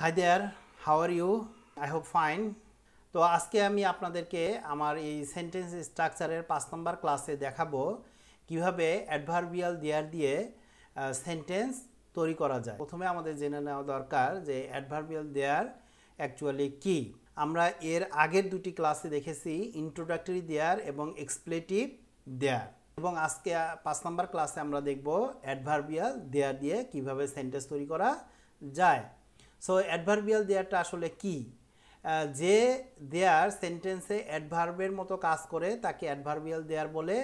high there how are you I hope fine তো আজকে আমি আপনাদেরকে আমার এই সেন্টেন্স স্ট্রাকচারের পাঁচ নম্বর ক্লাসে দেখাবো কিভাবে অ্যাডভার্বিয়াল দেয়ার দিয়ে সেন্টেন্স তৈরি করা যায় প্রথমে আমাদের জেনে নেওয়া দরকার যে অ্যাডভার্বিয়াল দেয়ার অ্যাকচুয়ালি কি আমরা এর আগের দুটি ক্লাসে দেখেছি ইন্ট্রোডাক্টরি দেয়ার এবং এক্সপ্লেটিভ দেয়ার এবং আজকে পাঁচ নম্বর ক্লাসে আমরা দেখব অ্যাডভার্বিয়াল দেয়ার দিয়ে কিভাবে সেন্টেন্স তৈরি করা যায় সো অ্যাডভার্বিয়াল দেয়ারটা আসলে কি যে দেয়ার সেন্টেন্সে অ্যাডভার্বের মতো কাজ করে তাকে অ্যাডভার্বিয়াল দেয়ার বলে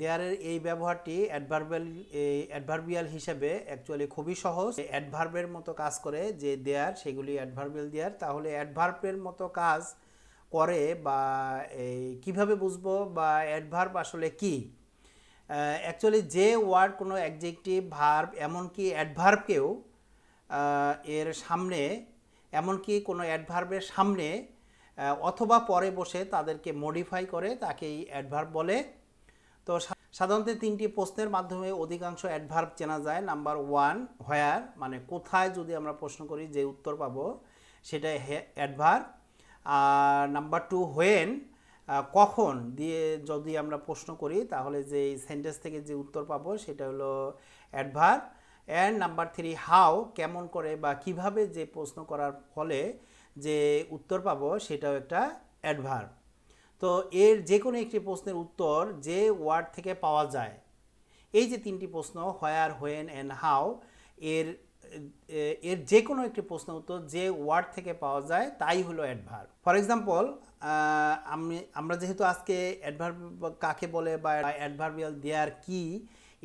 দেয়ারের এই ব্যবহারটি অ্যাডভার্বিয়াল অ্যাডভার্বিয়াল হিসেবে অ্যাকচুয়ালি খুবই সহজ অ্যাডভার্বের মতো কাজ করে যে দেয়ার সেগুলি অ্যাডভার্বিয়াল দেয়ার তাহলে অ্যাডভার্বের মতো কাজ করে বা কিভাবে বুঝবো বা অ্যাডভার্ব আসলে কি অ্যাকচুয়ালি যে ওয়ার্ড কোনো অ্যাডজেক্টিভ ভার্ব এমনকি অ্যাডভার্বকেও এর সামনে এমনকি কোনো অ্যাডভার্বের সামনে অথবা পরে বসে তাদেরকে মডিফাই করে তাকে এই অ্যাডভার্ব বলে তো সাধারণত তিনটি প্রশ্নের মাধ্যমে অধিকাংশ অ্যাডভার্ব চেনা যায় নাম্বার ওয়ান হোয়ার মানে কোথায় যদি আমরা প্রশ্ন করি যে উত্তর পাবো সেটা অ্যাডভার্ব আর নাম্বার টু হোয়েন কখন দিয়ে যদি আমরা প্রশ্ন করি তাহলে যে সেন্টেন্স থেকে যে উত্তর পাবো সেটা হলো adverb and number three how কেমন করে বা কিভাবে যে প্রশ্ন করার ফলে যে উত্তর পাব সেটাও একটা অ্যাডভার তো এর যে কোনো একটি প্রশ্নের উত্তর যে ওয়ার্ড থেকে পাওয়া যায় এই যে তিনটি প্রশ্ন হোয়ার হোয়েন অ্যান্ড হাও এর এর যে কোনো একটি প্রশ্ন উত্তর যে ওয়ার্ড থেকে পাওয়া যায় তাই হলো অ্যাডভার ফর এক্সাম্পল আমি আমরা যেহেতু আজকে অ্যাডভার কাকে বলে বা অ্যাডভার্বিয়াল দেয়ার কী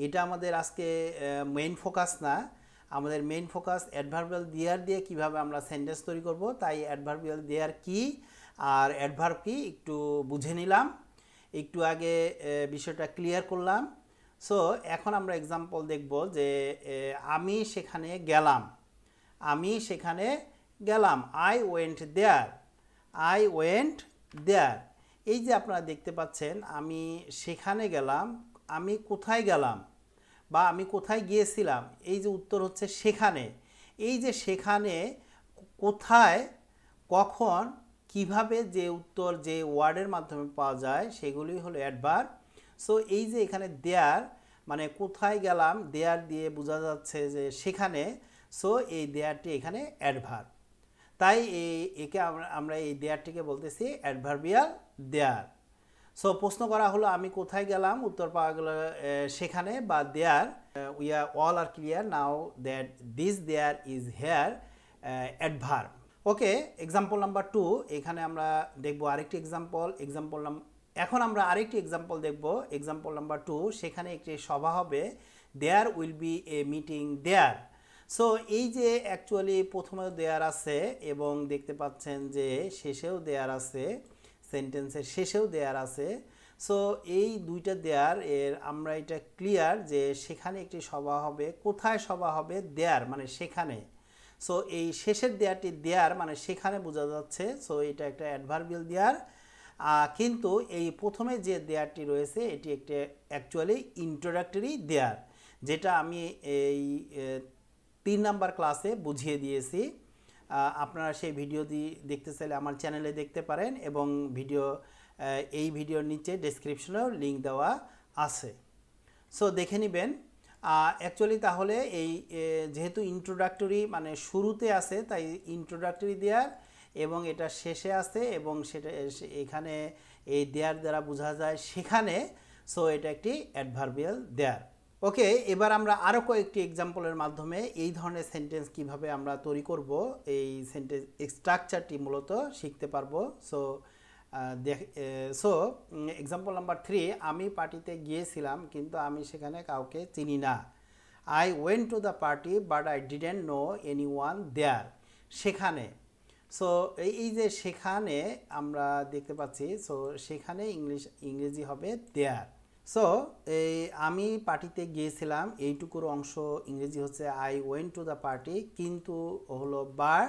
এটা আমাদের আজকে মেইন ফোকাস না আমাদের মেইন ফোকাস অ্যাডভার্বিয়াল দেয়ার দিয়ে কিভাবে আমরা সেন্টেন্স তৈরি করব তাই অ্যাডভার্বিয়াল দেয়ার কি আর অ্যাডভার্ব কি একটু বুঝে নিলাম একটু আগে বিষয়টা ক্লিয়ার করলাম সো এখন আমরা এক্সাম্পল দেখব যে আমি সেখানে গেলাম আমি সেখানে গেলাম I went there I went there এই যে আপনারা দেখতে পাচ্ছেন আমি সেখানে গেলাম আমি কোথায় গেলাম বা আমি কোথায় গিয়েছিলাম এই যে উত্তর হচ্ছে সেখানে এই যে সেখানে কোথায় কখন কিভাবে যে উত্তর যে ওয়ার্ডের মাধ্যমে পাওয়া যায় সেগুলি হলো অ্যাডভার সো এই যে এখানে দেয়ার মানে কোথায় গেলাম দেয়ার দিয়ে বোঝা যাচ্ছে যে সেখানে সো এই দেয়ারটি এখানে অ্যাডভার তাই এই একে আমরা এই দেয়ারটিকে বলতেছি অ্যাডভার্বিয়াল দেয়ার সো প্রশ্ন করা হলো আমি কোথায় গেলাম উত্তর পাওয়া গেল সেখানে বা there we are all are clear now that this there is here adverb okay example number two এখানে আমরা দেখব আরেকটি এক্সাম্পল এক্সাম্পল এখন আমরা আরেকটি এক্সাম্পল দেখব এক্সাম্পল নাম্বার টু সেখানে একটি সভা হবে there will be a meeting there so এই যে অ্যাকচুয়ালি প্রথমেও দেয়ার আছে এবং দেখতে পাচ্ছেন যে শেষেও দেয়ার আছে সেন্টেন্সের শেষেও দেয়ার আছে সো এই দুইটা দেয়ার এর আমরা এটা ক্লিয়ার যে সেখানে একটি সভা হবে কোথায় সভা হবে দেয়ার মানে সেখানে সো এই শেষের দেয়ারটি দেয়ার মানে সেখানে বোঝা যাচ্ছে সো এটা একটা অ্যাডভার্বিয়াল দেয়ার কিন্তু এই প্রথমে যে দেয়ারটি রয়েছে এটি একটি অ্যাকচুয়ালি ইন্ট্রোডাক্টরি দেয়ার যেটা আমি এই তিন নাম্বার ক্লাসে বুঝিয়ে দিয়েছি আপনারা সেই ভিডিওটি দেখতে চাইলে আমার চ্যানেলে দেখতে পারেন এবং ভিডিও এই ভিডিওর নিচে ডেসক্রিপশনেও লিঙ্ক দেওয়া আছে সো দেখে নেবেন অ্যাকচুয়ালি তাহলে এই যেহেতু ইন্ট্রোডাক্টরি মানে শুরুতে আছে তাই ইন্ট্রোডাক্টরি দেয়ার এবং এটা শেষে আছে এবং সেটা এখানে এই দেয়ার দ্বারা বোঝা যায় সেখানে সো এটা একটি অ্যাডভার্বিয়াল দেয়ার ওকে এবার আমরা আরও কয়েকটি এক্সাম্পলের মাধ্যমে এই ধরনের সেন্টেন্স কিভাবে আমরা তৈরি করব এই সেন্টেন্স স্ট্রাকচারটি মূলত শিখতে পারবো সো দেখ সো এক্সাম্পল নাম্বার থ্রি আমি পার্টিতে গিয়েছিলাম কিন্তু আমি সেখানে কাউকে চিনি না I went to the party but I didn't know anyone there সেখানে সো এই যে সেখানে আমরা দেখতে পাচ্ছি সো সেখানে ইংলিশ ইংরেজি হবে দেয়ার সো এই আমি পার্টিতে গিয়েছিলাম এইটুকুর অংশ ইংরেজি হচ্ছে I went to the party কিন্তু হলো বার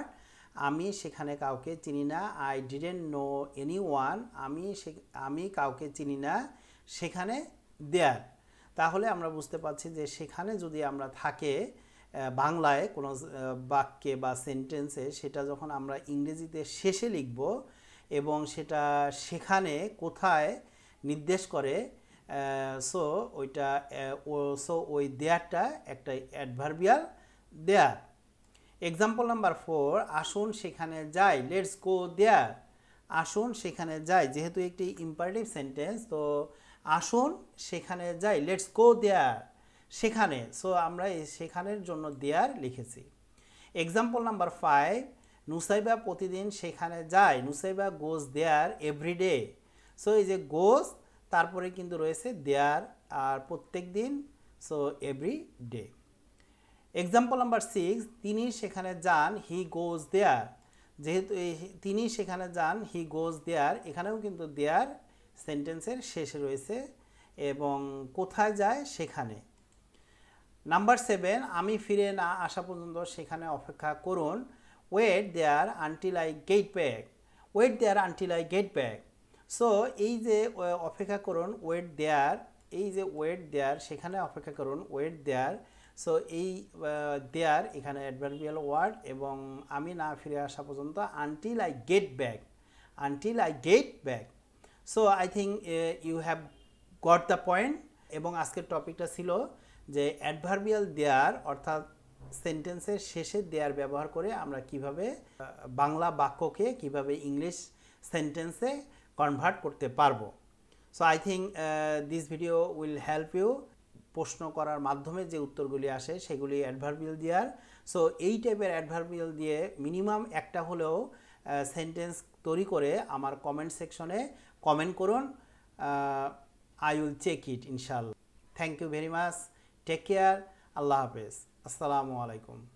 আমি সেখানে কাউকে চিনি না I didn't know anyone আমি সে আমি কাউকে চিনি না সেখানে দেয়ার তাহলে আমরা বুঝতে পারছি যে সেখানে যদি আমরা থাকে বাংলায় কোনো বাক্যে বা সেন্টেন্সে সেটা যখন আমরা ইংরেজিতে শেষে লিখব এবং সেটা সেখানে কোথায় নির্দেশ করে সো ওইটা ও সো ওই দেয়ারটা একটা adverbial there example number four আসুন সেখানে যাই লেটস গো দেয়ার আসুন সেখানে যাই যেহেতু একটি ইম্পারেটিভ সেন্টেন্স তো আসুন সেখানে যাই লেটস গো দেয়ার সেখানে সো আমরা সেখানের জন্য দেয়ার লিখেছি এক্সাম্পল নাম্বার ফাইভ নুসাইবা প্রতিদিন সেখানে যায় Nusaiba goes there every day so এই যে গোজ তারপরে কিন্তু রয়েছে দেয়ার আর প্রত্যেক দিন so every day example number six তিনি সেখানে যান হি গোজ দেয়ার যেহেতু তিনি সেখানে যান হি গোজ দেয়ার এখানেও কিন্তু দেয়ার সেন্টেন্সের শেষে রয়েছে এবং কোথায় যায় সেখানে নাম্বার সেভেন আমি ফিরে না আসা পর্যন্ত সেখানে অপেক্ষা করুন wait there until I get back wait there until I get back so এই যে অপেক্ষা করুন ওয়েট দেয়ার এই যে ওয়েট দেয়ার সেখানে অপেক্ষা করুন ওয়েট দেয়ার সো এই দেয়ার এখানে অ্যাডভার্বিয়াল ওয়ার্ড এবং আমি না ফিরে আসা পর্যন্ত until I get back until I get back so I think you have got the point এবং আজকের টপিকটা ছিল যে অ্যাডভার্বিয়াল দেয়ার অর্থাৎ সেন্টেন্সের শেষে দেয়ার ব্যবহার করে আমরা কিভাবে বাংলা বাক্যকে কিভাবে ইংলিশ সেন্টেন্সে কনভার্ট করতে পারবো so I think this video will help you প্রশ্ন করার মাধ্যমে যে উত্তরগুলি আসে সেগুলি অ্যাডভার্বিয়াল দেওয়ার সো এই টাইপের অ্যাডভার্বিয়াল দিয়ে মিনিমাম একটা হলেও সেন্টেন্স uh, তৈরি করে আমার কমেন্ট সেকশনে কমেন্ট করুন আই উইল চেক ইট ইনশাল্লাহ thank you very much take care আল্লাহ হাফেজ আসসালামু আলাইকুম